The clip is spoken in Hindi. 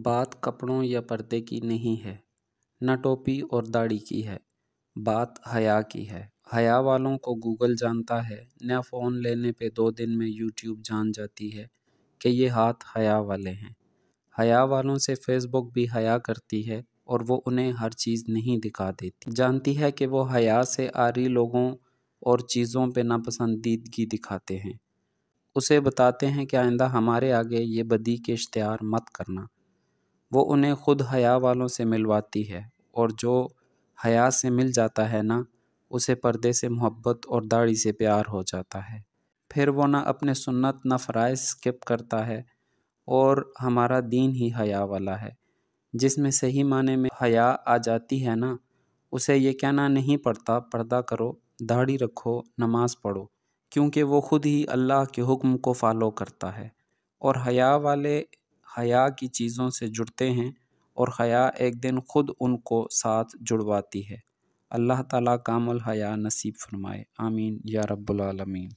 बात कपड़ों या पर्दे की नहीं है न टोपी और दाढ़ी की है बात हया की है हया वालों को गूगल जानता है न फ़ोन लेने पे दो दिन में यूट्यूब जान जाती है कि ये हाथ हया वाले हैं हया वालों से फेसबुक भी हया करती है और वो उन्हें हर चीज़ नहीं दिखा देती जानती है कि वो हया से आरी लोगों और चीज़ों पे नापसंदीदगी दिखाते हैं उसे बताते हैं कि आइंदा हमारे आगे ये बदी के इश्तहार मत करना वो उन्हें ख़ुद हया वालों से मिलवाती है और जो हया से मिल जाता है ना उसे पर्दे से मोहब्बत और दाढ़ी से प्यार हो जाता है फिर वो ना अपने सुन्नत ना फ़राइज स्किप करता है और हमारा दीन ही हया वाला है जिसमें सही माने में हया आ जाती है ना उसे ये कहना नहीं पड़ता पर्दा करो दाढ़ी रखो नमाज़ पढ़ो क्योंकि वो ख़ुद ही अल्लाह के हुक्म को फ़ॉलो करता है और हया वाले हया की चीज़ों से जुड़ते हैं और हया एक दिन ख़ुद उनको साथ जुड़वाती है अल्लाह ताला कामल हया नसीब फरमाए आमीन या रब्बुल आलमीन